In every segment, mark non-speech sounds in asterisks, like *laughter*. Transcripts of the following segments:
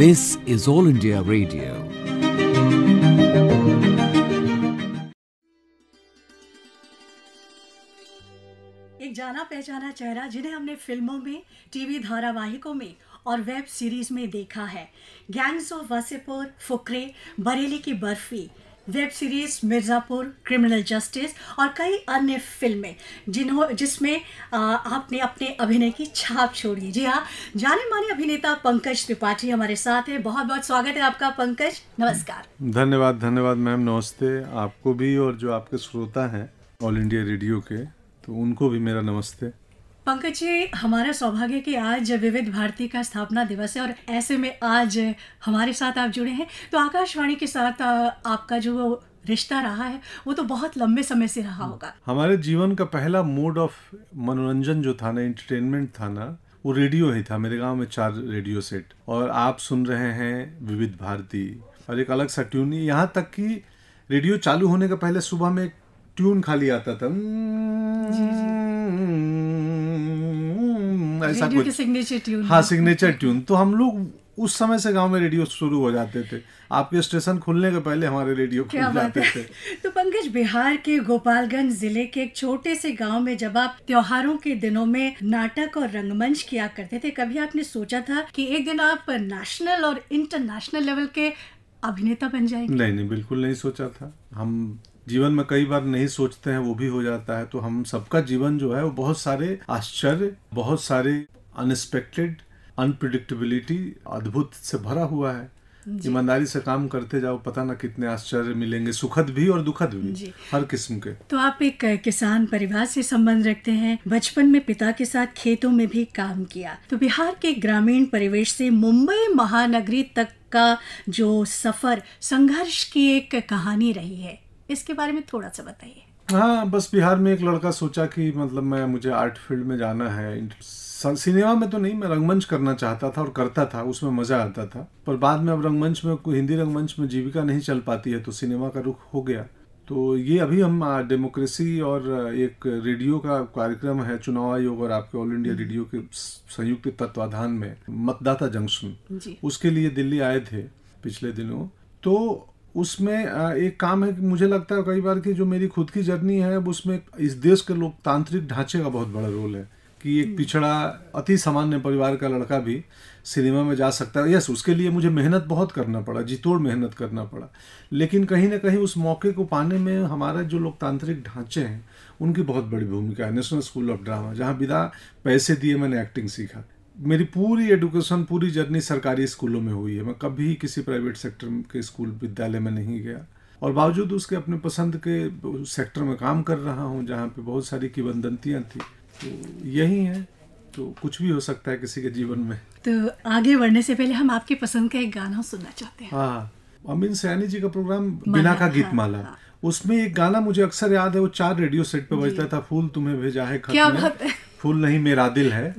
This is All India Radio. एक जाना पहचाना चेहरा जिन्हें हमने फिल्मों में टीवी धारावाहिकों में और वेब सीरीज में देखा है gangs of Wasseypur Fukrey Bareilly Ki Barfi web series Mirzapur criminal justice और कई अन्य फिल्में जिन्हों जिसमें आपने अपने अभिनय की छाप छोड़ी जी हाँ जाने माने अभिनेता पंकज त्रिपाठी हमारे साथ हैं बहुत बहुत स्वागत है आपका पंकज नमस्कार धन्यवाद धन्यवाद मैम नमस्ते आपको भी और जो आपके श्रोता हैं ऑल इंडिया रेडियो के तो उनको भी मेरा नमस्ते पंकज जी हमारा सौभाग्य कि आज विविध भारती का स्थापना दिवस है और ऐसे में आज हमारे साथ आप जुड़े हैं तो आकाशवाणी के साथ आपका जो रिश्ता रहा है वो तो बहुत लंबे समय से रहा होगा हमारे जीवन का पहला मोड ऑफ मनोरंजन जो था ना एंटरटेनमेंट था ना वो रेडियो ही था मेरे गांव में चार रेडियो सेट और आप सुन रहे हैं विविध भारती और एक अलग सा ट्यून यहाँ तक कि रेडियो चालू होने का पहले सुबह में एक ट्यून खाली आता था ऐसा कुछ सिग्नेचर ट्यून हाँ सिग्नेचर ट्यून तो हम लोग उस समय से गांव में रेडियो शुरू हो जाते थे आपके स्टेशन खुलने के पहले हमारे रेडियो खुल जाते थे तो पंकज बिहार के गोपालगंज जिले के एक छोटे से गांव में जब आप त्योहारों के दिनों में नाटक और रंगमंच किया करते थे कभी आपने सोचा था कि एक दिन आप नेशनल और इंटरनेशनल लेवल के अभिनेता बन जाएंगे नहीं नहीं बिल्कुल नहीं सोचा था हम जीवन में कई बार नहीं सोचते हैं वो भी हो जाता है तो हम सबका जीवन जो है वो बहुत सारे आश्चर्य बहुत सारे अनएक्सपेक्टेड अनप्रिडिक्टेबिलिटी अद्भुत से भरा हुआ है ईमानदारी से काम करते जाओ पता ना कितने आश्चर्य मिलेंगे सुखद भी और दुखद भी हर किस्म के तो आप एक किसान परिवार से संबंध रखते हैं बचपन में पिता के साथ खेतों में भी काम किया तो बिहार के ग्रामीण परिवेश से मुंबई महानगरी तक का जो सफर संघर्ष की एक कहानी रही है इसके बारे में थोड़ा सा बताइए हाँ बस बिहार में एक लड़का सोचा कि मतलब मैं मुझे आर्ट फील्ड में जाना है सिनेमा में तो नहीं मैं रंगमंच करना चाहता था और करता था उसमें मज़ा आता था पर बाद में अब रंगमंच में हिंदी रंगमंच में जीविका नहीं चल पाती है तो सिनेमा का रुख हो गया तो ये अभी हम डेमोक्रेसी और एक रेडियो का कार्यक्रम है चुनाव आयोग और आपके ऑल इंडिया हम्म। रेडियो के संयुक्त तत्वाधान में मतदाता जंक्शन उसके लिए दिल्ली आए थे पिछले दिनों तो उसमें एक काम है कि मुझे लगता है कई बार कि जो मेरी खुद की जर्नी है उसमें इस देश के लोकतांत्रिक ढांचे का बहुत बड़ा रोल है कि एक हम्म। पिछड़ा अति सामान्य परिवार का लड़का भी सिनेमा में जा सकता है यस उसके लिए मुझे मेहनत बहुत करना पड़ा जितोड़ मेहनत करना पड़ा लेकिन कहीं ना कहीं उस मौके को पाने में हमारे जो लोकतांत्रिक ढांचे हैं उनकी बहुत बड़ी भूमिका है नेशनल स्कूल ऑफ ड्रामा जहाँ बिना पैसे दिए मैंने एक्टिंग सीखा मेरी पूरी एडुकेशन पूरी जर्नी सरकारी स्कूलों में हुई है मैं कभी किसी प्राइवेट सेक्टर के स्कूल विद्यालय में नहीं गया और बावजूद उसके अपने पसंद के सेक्टर में काम कर रहा हूँ जहाँ पे बहुत सारी किवंदंतियाँ थी तो यही है तो कुछ भी हो सकता है किसी के जीवन में तो आगे बढ़ने से पहले हम आपके पसंद का एक गाना सुनना चाहते हैं हाँ अमीन सयानी जी का प्रोग्राम बिना का हाँ, गीत माला हाँ। उसमें एक गाना मुझे अक्सर याद है वो चार रेडियो सेट पे बजता था फूल तुम्हें भेजा है क्या बात है फूल नहीं मेरा दिल है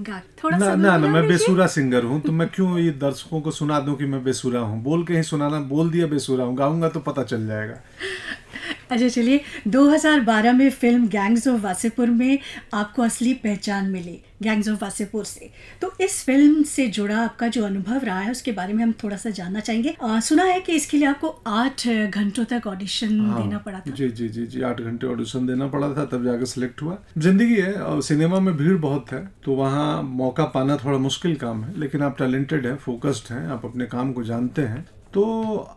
थोड़ा ना ना ना मैं बेसुरा सिंगर हूँ तो मैं क्यों ये दर्शकों को सुना दूँ कि मैं बेसुरा हूँ बोल के ही सुनाना बोल दिया बेसुरा हूँ गाऊंगा तो पता चल जाएगा अच्छा चलिए 2012 में फिल्म गैंग्स ऑफ वासेपुर में आपको असली पहचान मिली गैंग्स ऑफ वासेपुर से तो इस फिल्म से जुड़ा आपका जो अनुभव रहा है उसके बारे में हम थोड़ा सा जानना चाहेंगे आ, सुना है कि इसके लिए आपको आठ घंटों तक ऑडिशन हाँ, देना पड़ा था जी जी जी जी आठ घंटे ऑडिशन देना पड़ा था तब जाकर सिलेक्ट हुआ जिंदगी है और सिनेमा में भीड़ बहुत है तो वहाँ मौका पाना थोड़ा मुश्किल काम है लेकिन आप टैलेंटेड है फोकस्ड हैं आप अपने काम को जानते हैं तो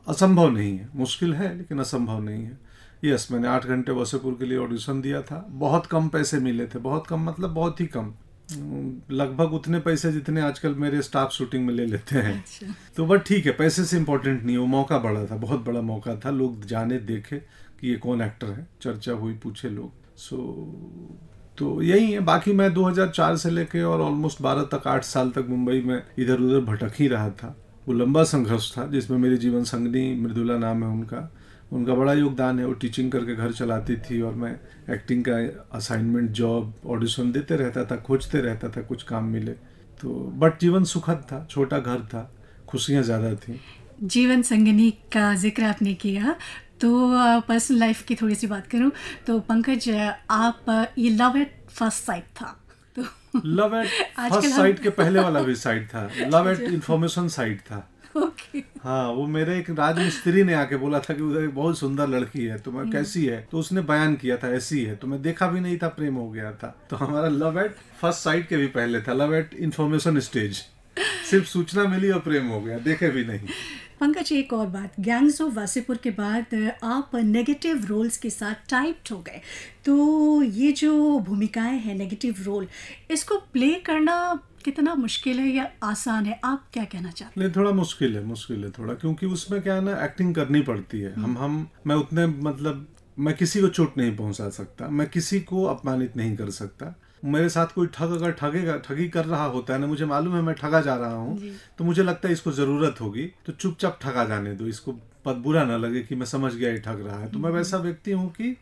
असंभव नहीं है मुश्किल है लेकिन असंभव नहीं है यस मैंने आठ घंटे वसेपुर के लिए ऑडिशन दिया था बहुत कम पैसे मिले थे बहुत कम मतलब बहुत ही कम लगभग उतने पैसे जितने आजकल मेरे स्टाफ शूटिंग में ले लेते हैं अच्छा। तो बट ठीक है पैसे से इम्पोर्टेंट नहीं वो मौका बड़ा था बहुत बड़ा मौका था लोग जाने देखे कि ये कौन एक्टर है चर्चा हुई पूछे लोग सो तो यही है बाकी मैं 2004 से लेके और ऑलमोस्ट 12 तक 8 साल तक मुंबई में इधर उधर भटक ही रहा था वो लंबा संघर्ष था जिसमें मेरी जीवन संगनी मृदुला नाम है उनका उनका बड़ा योगदान है वो टीचिंग करके घर चलाती थी और मैं एक्टिंग का असाइनमेंट जॉब ऑडिशन देते रहता था खोजते रहता था कुछ काम मिले तो बट जीवन सुखद था छोटा घर था खुशियाँ ज़्यादा थी जीवन संगनी का जिक्र आपने किया तो पर्सनल लाइफ की थोड़ी सी बात करूं तो पंकज आप ये लव एट फर्स्ट साइट था तो लव एट फर्स्ट साइट के पहले वाला भी साइट था लव एट इंफॉर्मेशन साइट था okay. हाँ वो मेरे एक राजमिस्त्री ने आके बोला था कि उधर एक बहुत सुंदर लड़की है तुम्हें तो हम्म। कैसी है तो उसने बयान किया था ऐसी है तो मैं देखा भी नहीं था प्रेम हो गया था तो हमारा लव एट फर्स्ट साइड के भी पहले था लव एट इन्फॉर्मेशन स्टेज सिर्फ सूचना मिली और प्रेम हो गया देखे भी नहीं पंकज एक और बात गैंग्स ऑफ वासीपुर के बाद आप नेगेटिव रोल्स के साथ टाइप्ड हो गए तो ये जो भूमिकाएं हैं नेगेटिव रोल इसको प्ले करना कितना मुश्किल है या आसान है आप क्या कहना चाहते हैं नहीं थोड़ा मुश्किल है मुश्किल है थोड़ा क्योंकि उसमें क्या है ना एक्टिंग करनी पड़ती है हम हम मैं उतने मतलब मैं किसी को चोट नहीं पहुंचा सकता मैं किसी को अपमानित नहीं कर सकता मेरे साथ कोई ठग अगर ठगेगा ठगी कर रहा होता है ना मुझे मालूम है मैं ठगा जा रहा हूँ तो मुझे लगता है इसको ज़रूरत होगी तो चुपचाप ठगा जाने दो इसको बुरा ना लगे कि मैं समझ गया ये ठग रहा है तो मैं हम्म। वैसा व्यक्ति हूँ कि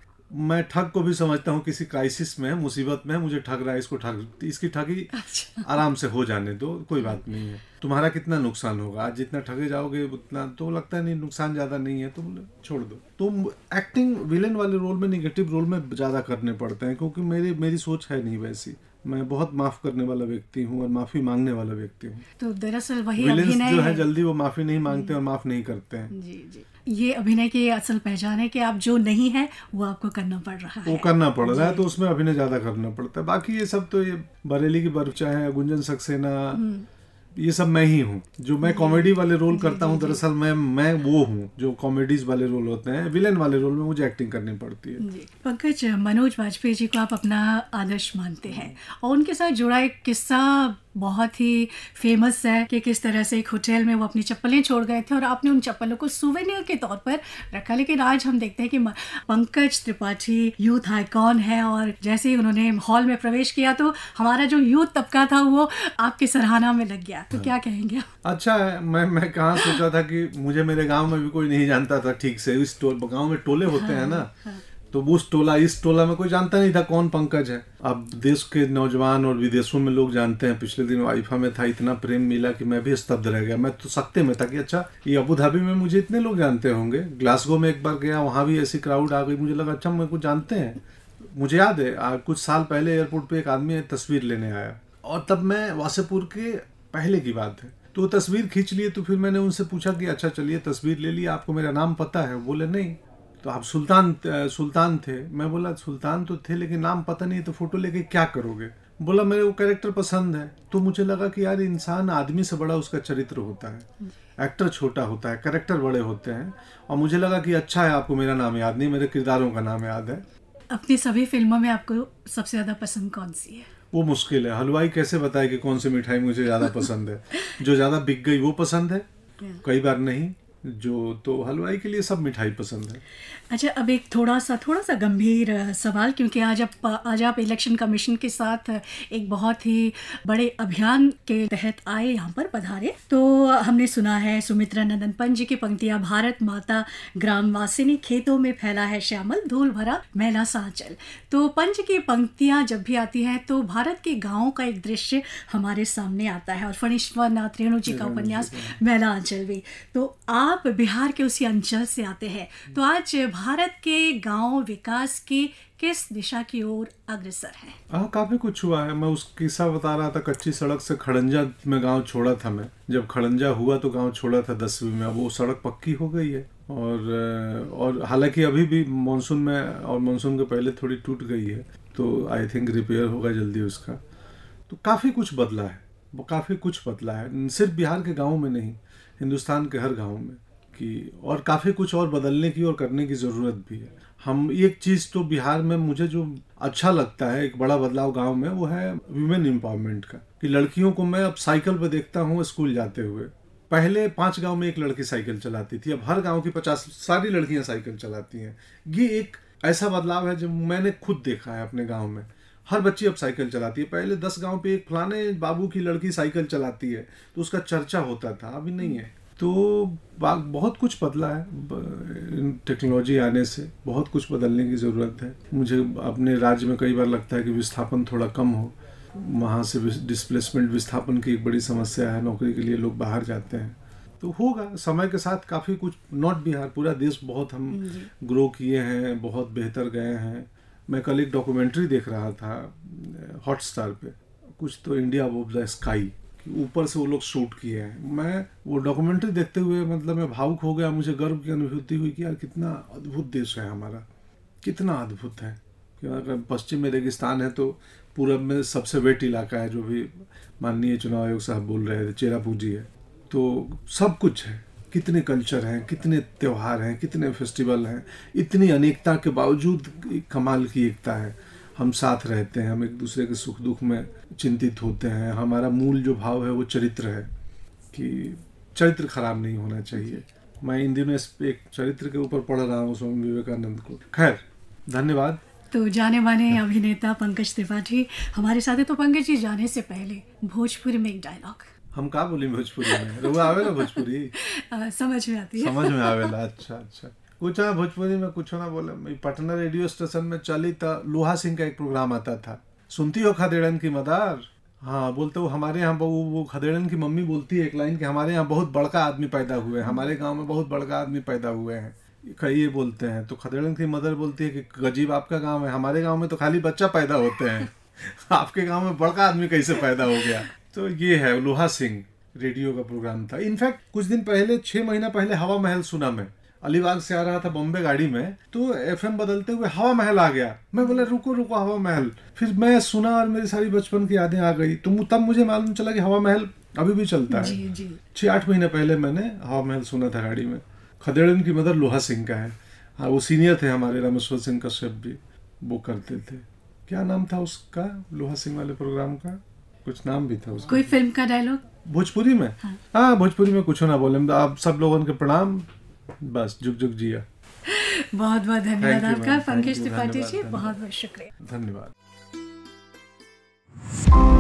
मैं ठग को भी समझता हूँ किसी क्राइसिस में मुसीबत में मुझे ठग रहा है इसको ठग इसकी ठगी अच्छा। आराम से हो जाने दो कोई हम्म। बात नहीं है तुम्हारा कितना नुकसान होगा आज जितना ठगे जाओगे उतना तो लगता है नहीं नुकसान ज़्यादा नहीं है तुम छोड़ दो तुम एक्टिंग विलेन वाले रोल में निगेटिव रोल में ज़्यादा करने पड़ते हैं क्योंकि मेरी मेरी सोच है नहीं वैसी मैं बहुत माफ करने वाला व्यक्ति हूँ और माफी मांगने वाला व्यक्ति हूँ तो दरअसल वही जो है जल्दी वो माफी नहीं मांगते हम्म। और माफ नहीं करते हैं जी जी ये अभिनय की असल पहचान है कि आप जो नहीं है वो आपको करना पड़ रहा है वो करना पड़ रहा है तो उसमें अभिनय ज्यादा करना पड़ता है बाकी ये सब तो ये बरेली की बर्फ चाहे गुंजन सक्सेना हम्म। ये सब मैं ही हूँ जो मैं कॉमेडी वाले रोल करता हूँ दरअसल मैं मैं वो हूँ जो कॉमेडीज वाले रोल होते हैं विलेन वाले रोल में मुझे एक्टिंग करनी पड़ती है पंकज मनोज वाजपेयी जी को आप अपना आदर्श मानते हैं और उनके साथ जुड़ा एक किस्सा बहुत ही फेमस है कि किस तरह से एक होटल में वो अपनी चप्पलें छोड़ गए थे और आपने उन चप्पलों को सुवेनियर के तौर पर रखा लेकिन आज हम देखते हैं कि पंकज त्रिपाठी यूथ आइकॉन है और जैसे ही उन्होंने हॉल में प्रवेश किया तो हमारा जो यूथ तबका था वो आपकी सराहना में लग गया तो क्या कहेंगे अच्छा है मैं मैं कहाँ सोचा था कि मुझे मेरे गाँव में भी कोई नहीं जानता था ठीक से इस गाँव में टोले होते हैं ना हाँ, हाँ। तो उस टोला इस टोला में कोई जानता नहीं था कौन पंकज है अब देश के नौजवान और विदेशों में लोग जानते हैं पिछले दिन वाइफा में था इतना प्रेम मिला कि मैं भी स्तब्ध रह गया मैं तो सकते में था कि अच्छा ये अबू धाबी में मुझे इतने लोग जानते होंगे ग्लासगो में एक बार गया वहां भी ऐसी क्राउड आ गई मुझे लगा अच्छा मेरे को जानते हैं मुझे याद है आ, कुछ साल पहले एयरपोर्ट पर एक आदमी तस्वीर लेने आया और तब मैं वासेपुर के पहले की बात है तो तस्वीर खींच लिए तो फिर मैंने उनसे पूछा कि अच्छा चलिए तस्वीर ले ली आपको मेरा नाम पता है बोले नहीं तो आप सुल्तान सुल्तान थे मैं बोला सुल्तान तो थे लेकिन नाम पता नहीं तो फोटो लेके क्या करोगे बोला मेरे वो कैरेक्टर पसंद है तो मुझे लगा कि यार इंसान आदमी से बड़ा उसका चरित्र होता है एक्टर छोटा होता है कैरेक्टर बड़े होते हैं और मुझे लगा कि अच्छा है आपको मेरा नाम याद नहीं मेरे किरदारों का नाम याद है अपनी सभी फिल्मों में आपको सबसे ज़्यादा पसंद कौन सी है वो मुश्किल है हलवाई कैसे बताए कि कौन सी मिठाई मुझे ज़्यादा पसंद है जो ज़्यादा बिक गई वो पसंद है कई बार नहीं जो तो हलवाई के लिए सब मिठाई पसंद है अच्छा अब एक थोड़ा सा थोड़ा सा गंभीर सवाल क्योंकि आज आप आज आप इलेक्शन कमीशन के साथ एक बहुत ही बड़े अभियान के तहत आए यहाँ पर पधारे तो हमने सुना है सुमित्रा नंदन पंच जी की पंक्तियाँ भारत माता ग्राम वासिनी खेतों में फैला है श्यामल धूल भरा मैला सांचल तो पंच की पंक्तियाँ जब भी आती हैं तो भारत के गाँव का एक दृश्य हमारे सामने आता है और फणीश्वर नाथ रेणु जी का उपन्यास मैला आंचल भी तो आप आप बिहार के उसी अंचल से आते हैं तो आज भारत के गांव विकास की किस दिशा की ओर अग्रसर है हाँ काफी कुछ हुआ है मैं उस किस्सा बता रहा था कच्ची सड़क से खड़ंजा में गांव छोड़ा था मैं जब खड़ंजा हुआ तो गांव छोड़ा था दसवीं में अब वो सड़क पक्की हो गई है और और हालांकि अभी भी मानसून में और मानसून के पहले थोड़ी टूट गई है तो आई थिंक रिपेयर होगा जल्दी उसका तो काफ़ी कुछ बदला है काफ़ी कुछ बदला है सिर्फ बिहार के गाँव में नहीं हिंदुस्तान के हर गांव में कि और काफ़ी कुछ और बदलने की और करने की ज़रूरत भी है हम एक चीज़ तो बिहार में मुझे जो अच्छा लगता है एक बड़ा बदलाव गांव में वो है वुमेन एम्पावरमेंट का कि लड़कियों को मैं अब साइकिल पर देखता हूँ स्कूल जाते हुए पहले पांच गांव में एक लड़की साइकिल चलाती थी अब हर गांव की पचास सारी लड़कियां साइकिल चलाती हैं ये एक ऐसा बदलाव है जो मैंने खुद देखा है अपने गांव में हर बच्ची अब साइकिल चलाती है पहले दस गांव पे एक फलाने बाबू की लड़की साइकिल चलाती है तो उसका चर्चा होता था अभी नहीं है तो बहुत कुछ बदला है टेक्नोलॉजी आने से बहुत कुछ बदलने की ज़रूरत है मुझे अपने राज्य में कई बार लगता है कि विस्थापन थोड़ा कम हो वहाँ से डिस्प्लेसमेंट विस्थापन की एक बड़ी समस्या है नौकरी के लिए लोग बाहर जाते हैं तो होगा समय के साथ काफ़ी कुछ नॉट बिहार पूरा देश बहुत हम ग्रो किए हैं बहुत बेहतर गए हैं मैं कल एक डॉक्यूमेंट्री देख रहा था हॉटस्टार पे कुछ तो इंडिया ऑफ द स्काई ऊपर से वो लोग शूट किए हैं मैं वो डॉक्यूमेंट्री देखते हुए मतलब मैं भावुक हो गया मुझे गर्व की अनुभूति हुई कि यार कितना अद्भुत देश है हमारा कितना अद्भुत है कि अगर पश्चिम में रेगिस्तान है तो पूरब में सबसे वेट इलाका है जो भी माननीय चुनाव आयोग साहब बोल रहे थे चेरापूंजी है तो सब कुछ है कितने कल्चर हैं कितने त्यौहार हैं कितने फेस्टिवल हैं इतनी अनेकता के बावजूद कमाल की एकता है हम साथ रहते हैं हम एक दूसरे के सुख दुख में चिंतित होते हैं हमारा मूल जो भाव है वो चरित्र है कि चरित्र खराब नहीं होना चाहिए मैं इन दिनों इस एक चरित्र के ऊपर पढ़ रहा हूँ स्वामी विवेकानंद को खैर धन्यवाद तो जाने माने अभिनेता पंकज त्रिपाठी हमारे साथ तो पंकज जी जाने से पहले भोजपुरी में एक डायलॉग हम का बोली भोजपुरी में रुआ आवे ना भोजपुरी *laughs* समझ में आती है समझ में आवेला अच्छा अच्छा कुछ ना भोजपुरी में कुछ ना बोले पटना रेडियो स्टेशन में चली तो लोहा सिंह का एक प्रोग्राम आता था सुनती हो खदेड़न की मदार हाँ बोलते हो हमारे यहाँ वो वो खदेड़न की मम्मी बोलती है एक लाइन की हमारे यहाँ बहुत बड़का आदमी पैदा हुए हैं हमारे गांव में बहुत बड़का आदमी पैदा हुए हैं कहिए बोलते हैं तो खदेड़न की मदर बोलती है कि गजीब आपका गांव है हमारे गांव में तो खाली बच्चा पैदा होते हैं *laughs* आपके गांव में बड़का आदमी कैसे पैदा हो गया तो ये है लोहा सिंह रेडियो का प्रोग्राम था इनफैक्ट कुछ दिन पहले छह महीना पहले हवा महल सुना मैं अलीबाग से आ रहा था बॉम्बे गाड़ी में तो एफएम बदलते हुए हवा महल आ गया मैं बोला रुको रुको हवा महल फिर मैं सुना और मेरी सारी बचपन की यादें आ गई तो तब मुझे मालूम चला कि हवा महल अभी भी चलता है छह आठ महीने पहले मैंने हवा महल सुना था गाड़ी में खदेड़न की मदर लोहा सिंह का है हाँ वो सीनियर थे हमारे रामेश्वर सिंह कश्यप भी वो करते थे क्या नाम था उसका लोहा सिंह वाले प्रोग्राम का कुछ नाम भी था उसका कोई फिल्म का डायलॉग भोजपुरी में हाँ, हाँ भोजपुरी में कुछ ना बोले तो आप सब लोगों के प्रणाम बस जुग जुग जिया बहुत बहुत धन्यवाद आपका पंकज त्रिपाठी जी बहुत बहुत शुक्रिया धन्यवाद